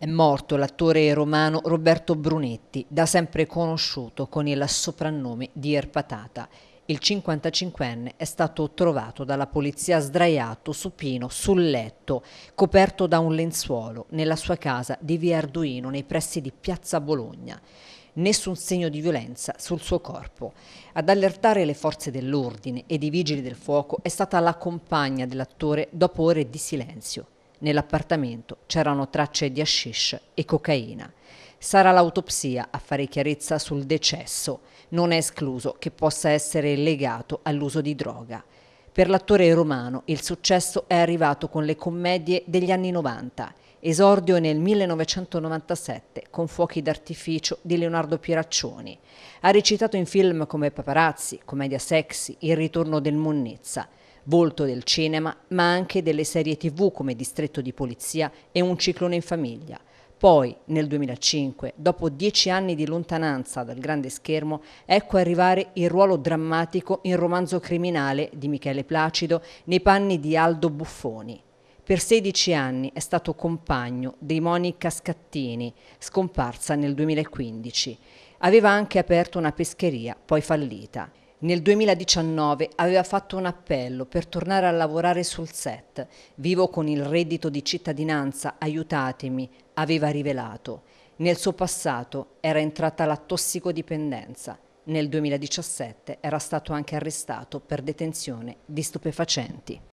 È morto l'attore romano Roberto Brunetti, da sempre conosciuto con il soprannome di Erpatata. Il 55enne è stato trovato dalla polizia sdraiato, supino, sul letto, coperto da un lenzuolo, nella sua casa di Via Arduino, nei pressi di Piazza Bologna nessun segno di violenza sul suo corpo. Ad allertare le forze dell'ordine e i vigili del fuoco è stata la compagna dell'attore dopo ore di silenzio. Nell'appartamento c'erano tracce di hashish e cocaina. Sarà l'autopsia a fare chiarezza sul decesso. Non è escluso che possa essere legato all'uso di droga. Per l'attore romano il successo è arrivato con le commedie degli anni 90, esordio nel 1997 con Fuochi d'artificio di Leonardo Pieraccioni. Ha recitato in film come Paparazzi, Commedia Sexy, Il ritorno del Monnezza volto del cinema, ma anche delle serie tv come Distretto di Polizia e Un ciclone in famiglia. Poi, nel 2005, dopo dieci anni di lontananza dal grande schermo, ecco arrivare il ruolo drammatico in romanzo criminale di Michele Placido nei panni di Aldo Buffoni. Per 16 anni è stato compagno dei Monica Scattini, scomparsa nel 2015. Aveva anche aperto una pescheria, poi fallita. Nel 2019 aveva fatto un appello per tornare a lavorare sul set. Vivo con il reddito di cittadinanza, aiutatemi, aveva rivelato. Nel suo passato era entrata la tossicodipendenza. Nel 2017 era stato anche arrestato per detenzione di stupefacenti.